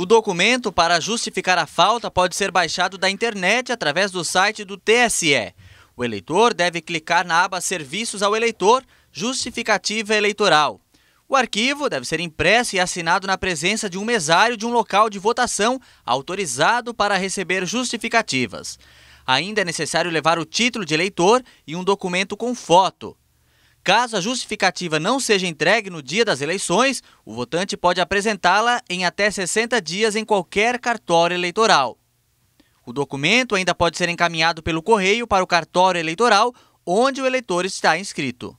O documento para justificar a falta pode ser baixado da internet através do site do TSE. O eleitor deve clicar na aba Serviços ao Eleitor, Justificativa Eleitoral. O arquivo deve ser impresso e assinado na presença de um mesário de um local de votação autorizado para receber justificativas. Ainda é necessário levar o título de eleitor e um documento com foto. Caso a justificativa não seja entregue no dia das eleições, o votante pode apresentá-la em até 60 dias em qualquer cartório eleitoral. O documento ainda pode ser encaminhado pelo correio para o cartório eleitoral onde o eleitor está inscrito.